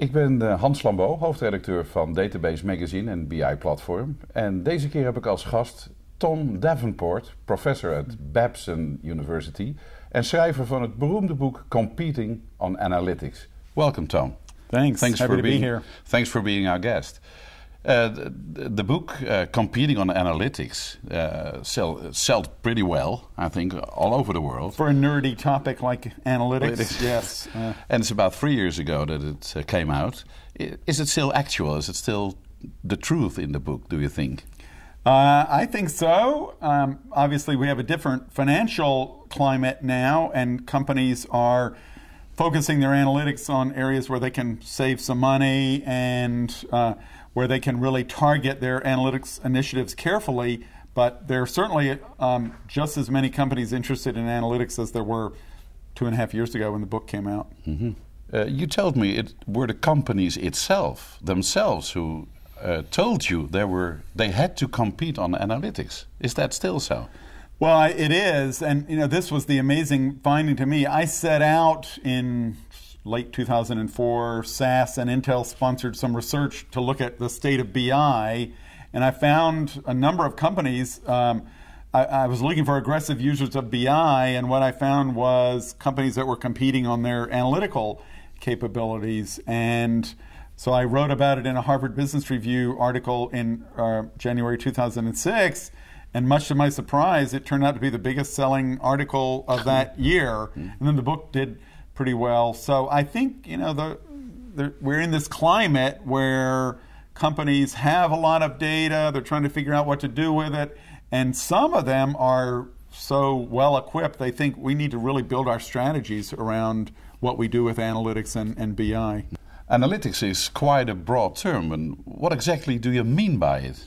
Ik ben eh, Hans Lambo, hoofdredacteur van Database Magazine en BI Platform. En deze keer heb ik als gast Tom Davenport, professor at Babson University en schrijver van het beroemde boek Competing on Analytics. Welcome, Tom. Thanks. Thanks for being, here. Thanks for being our guest. Uh, the, book uh, competing on analytics uh, sell, sold pretty well, I think, all over the world. For a nerdy topic like analytics, yes. Uh, and it's about three years ago that it uh, came out. Is it still actual? Is it still the truth in the book? Do you think? I think so. Um, obviously, we have a different financial climate now, and companies are focusing their analytics on areas where they can save some money and where they can really target their analytics initiatives carefully. But there are certainly um, just as many companies interested in analytics as there were two and a half years ago when the book came out. Mm -hmm. uh, you told me it were the companies itself themselves who uh, told you they were they had to compete on analytics. Is that still so? Well, it is, and you know this was the amazing finding to me. I set out in late 2004, SAS and Intel sponsored some research to look at the state of BI, and I found a number of companies. Um, I, I, was looking for aggressive users of BI, and what I found was companies that were competing on their analytical capabilities. And so I wrote about it in a Harvard Business Review article in uh, January 2006. And much to my surprise, it turned out to be the biggest selling article of that year. Mm-hmm. And then the book did pretty well. So I think you know the, the, we're in this climate where companies have a lot of data. They're trying to figure out what to do with it, and some of them are so well equipped they think we need to really build our strategies around what we do with analytics and, and BI. Analytics is quite a broad term, and what exactly do you mean by it?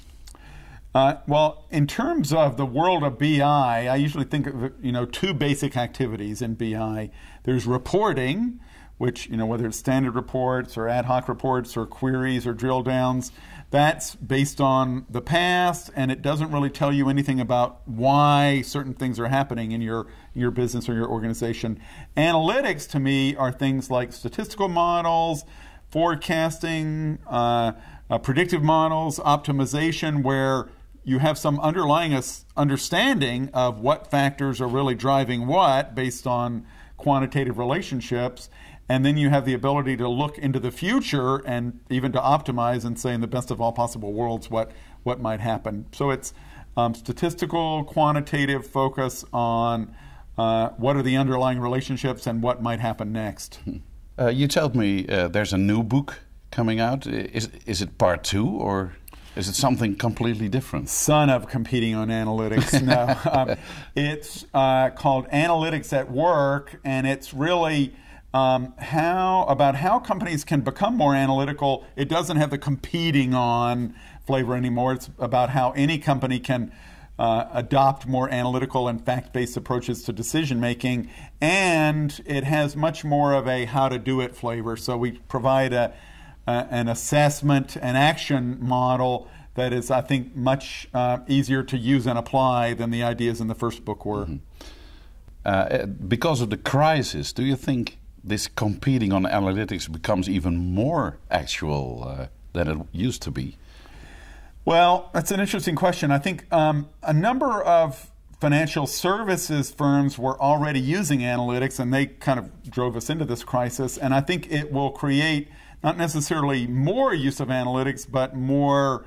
Uh, well, in terms of the world of BI, I usually think of you know two basic activities in BI. There's reporting, which you know whether it's standard reports or ad hoc reports or queries or drill downs, that's based on the past, and it doesn't really tell you anything about why certain things are happening in your your business or your organization. Analytics to me are things like statistical models, forecasting, uh, uh, predictive models, optimization, where you have some underlying understanding of what factors are really driving what based on quantitative relationships. And then you have the ability to look into the future and even to optimize and say, in the best of all possible worlds, what, what might happen. So it's um, statistical, quantitative focus on uh, what are the underlying relationships and what might happen next. Hmm. Uh, you told me uh, there's a new book coming out. Is, is it part two or? Is it something completely different? Son of competing on analytics. no, um, it's uh, called Analytics at Work, and it's really um, how about how companies can become more analytical. It doesn't have the competing on flavor anymore. It's about how any company can. Uh, adopt more analytical and fact-based approaches to decision making and it has much more of a how to do it flavor so we provide a uh, an assessment and action model that is, I think, much uh, easier to use and apply than the ideas in the first book were. Mm -hmm. because of the crisis, do you think this competing on analytics becomes even more actual uh, than it used to be? Well, that's an interesting question. I think um, a number of financial services firms were already using analytics and they kind of drove us into this crisis. And I think it will create not necessarily more use of analytics, but more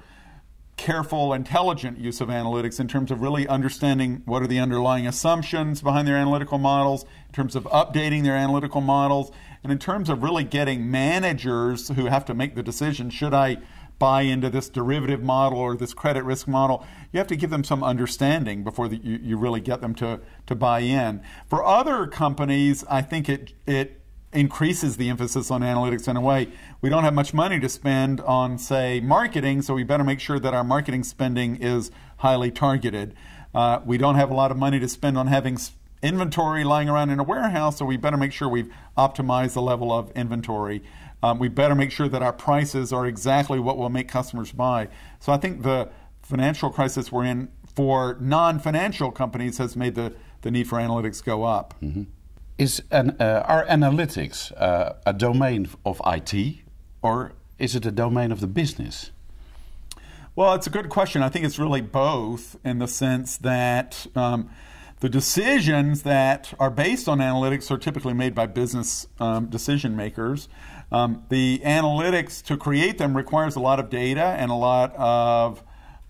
careful, intelligent use of analytics in terms of really understanding what are the underlying assumptions behind their analytical models, in terms of updating their analytical models, and in terms of really getting managers who have to make the decision should I buy into this derivative model or this credit risk model. You have to give them some understanding before the, you, you really get them to, to buy in. For other companies, I think it, it increases the emphasis on analytics in a way. We don't have much money to spend on, say, marketing, so we better make sure that our marketing spending is highly targeted. Uh, we don't have a lot of money to spend on having inventory lying around in a warehouse, so we better make sure we've optimized the level of inventory. Um, we better make sure that our prices are exactly what will make customers buy. So I think the financial crisis we're in for non financial companies has made the, the need for analytics go up. Mm -hmm. Is an, uh, are analytics uh, a domain of IT or is it a domain of the business? Well, it's a good question. I think it's really both in the sense that um, the decisions that are based on analytics are typically made by business um, decision makers. Um, the analytics to create them requires a lot of data and a lot of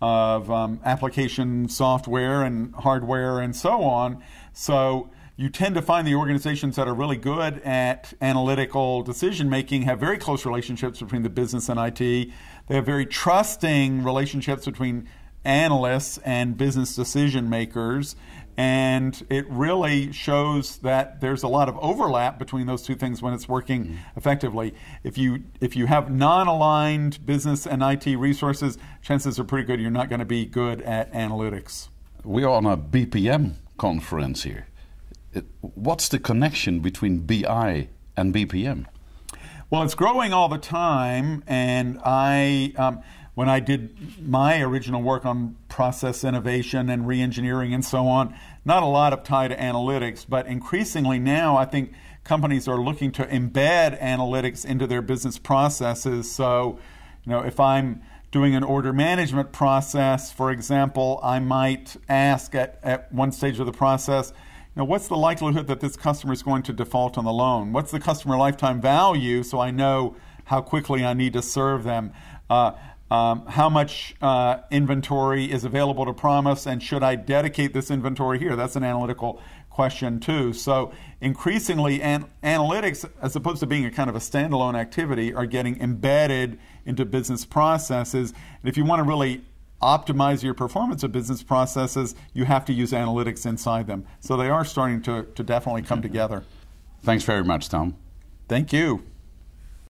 of um, application software and hardware and so on. So you tend to find the organizations that are really good at analytical decision making have very close relationships between the business and IT. They have very trusting relationships between analysts and business decision makers. And it really shows that there's a lot of overlap between those two things when it's working mm effectively. If you if you have non-aligned business and IT resources, chances are pretty good you're not going to be good at analytics. We are on a BPM conference here what's the connection between BI and BPM? Well, it's growing all the time, and I, um, when I did my original work on process innovation and reengineering and so on, not a lot of tie to analytics, but increasingly now I think companies are looking to embed analytics into their business processes. So, you know, if I'm doing an order management process, for example, I might ask at, at one stage of the process, now, what's the likelihood that this customer is going to default on the loan? What's the customer lifetime value so I know how quickly I need to serve them? Uh, um, how much uh, inventory is available to promise and should I dedicate this inventory here? That's an analytical question too. So increasingly an analytics, as opposed to being a kind of a standalone activity, are getting embedded into business processes. And if you want to really optimize your performance of business processes, you have to use analytics inside them. So they are starting to, to definitely come mm-hmm. together. Thanks very much, Tom. Thank you.